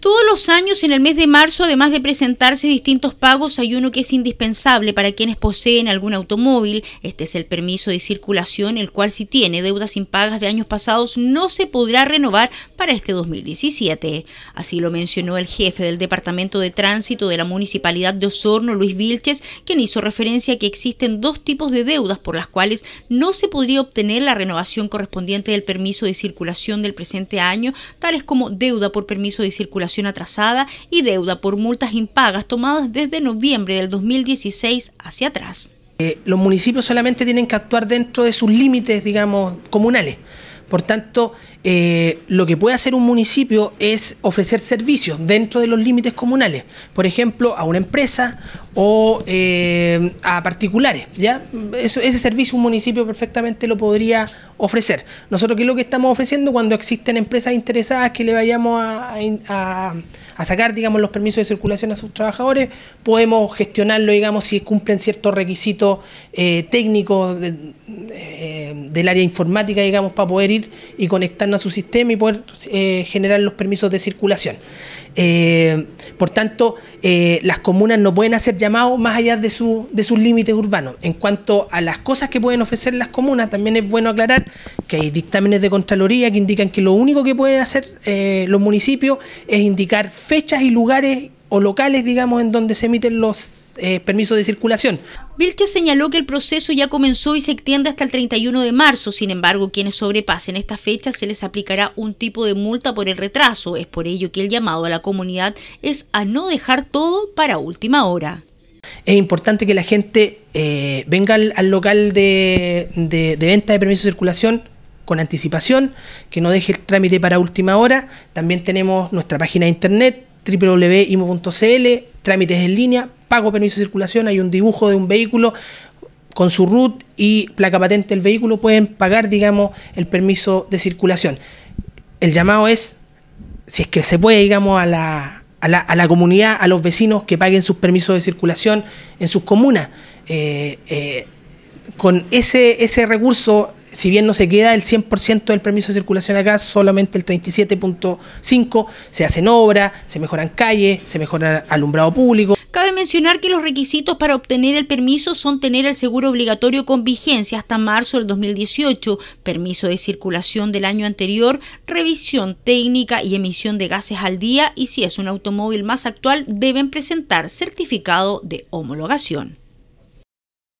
Todos los años, en el mes de marzo, además de presentarse distintos pagos, hay uno que es indispensable para quienes poseen algún automóvil. Este es el permiso de circulación, el cual si tiene deudas impagas de años pasados no se podrá renovar para este 2017. Así lo mencionó el jefe del Departamento de Tránsito de la Municipalidad de Osorno, Luis Vilches, quien hizo referencia a que existen dos tipos de deudas por las cuales no se podría obtener la renovación correspondiente del permiso de circulación del presente año, tales como deuda por permiso de circulación atrasada y deuda por multas impagas tomadas desde noviembre del 2016 hacia atrás. Eh, los municipios solamente tienen que actuar dentro de sus límites, digamos, comunales. Por tanto, eh, lo que puede hacer un municipio es ofrecer servicios dentro de los límites comunales. Por ejemplo, a una empresa o eh, a particulares. ¿ya? ese servicio un municipio perfectamente lo podría ofrecer. Nosotros qué es lo que estamos ofreciendo cuando existen empresas interesadas que le vayamos a, sacar digamos, los permisos de circulación a sus trabajadores, podemos gestionarlo digamos, si cumplen ciertos requisitos eh, técnicos eh, del área informática digamos, para poder ir y conectarnos a su sistema y poder generar los permisos de circulación. por tanto, las comunas no pueden hacer llamado más allá de, su, de sus límites urbanos. En cuanto a las cosas que pueden ofrecer las comunas, también es bueno aclarar que hay dictámenes de Contraloría que indican que lo único que pueden hacer eh, los municipios es indicar fechas y lugares o locales, digamos, en donde se emiten los eh, permisos de circulación. Vilche señaló que el proceso ya comenzó y se extiende hasta el 31 de marzo. Sin embargo, quienes sobrepasen esta fecha se les aplicará un tipo de multa por el retraso. Es por ello que el llamado a la comunidad es a no dejar todo para última hora es importante que la gente eh, venga al, local de, venta de permiso de circulación con anticipación, que no deje el trámite para última hora. También tenemos nuestra página de internet www.imo.cl, trámites en línea, pago permiso de circulación, hay un dibujo de un vehículo con su RUT y placa patente del vehículo, pueden pagar, digamos, el permiso de circulación. El llamado es, si es que se puede, digamos, a la, a la, a la, comunidad, a los vecinos que paguen sus permisos de circulación en sus comunas. Eh, eh, con ese, ese recurso si bien no se queda el 100% del permiso de circulación acá, solamente el 37.5% se hacen obras, se mejoran calles, se mejora alumbrado público. Cabe mencionar que los requisitos para obtener el permiso son tener el seguro obligatorio con vigencia hasta marzo del 2018, permiso de circulación del año anterior, revisión técnica y emisión de gases al día y si es un automóvil más actual deben presentar certificado de homologación.